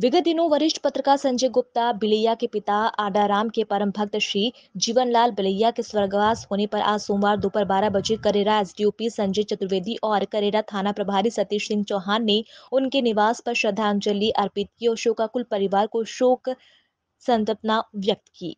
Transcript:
विगत दिनों वरिष्ठ पत्रकार संजय गुप्ता बिलैया के पिता आडाराम के परम भक्त श्री जीवनलाल बिलैया के स्वर्गवास होने पर आज सोमवार दोपहर बारह बजे करेरा एसडीओपी संजय चतुर्वेदी और करेरा थाना प्रभारी सतीश सिंह चौहान ने उनके निवास पर श्रद्धांजलि अर्पित की और शोकाकुल परिवार को शोक संतपना व्यक्त की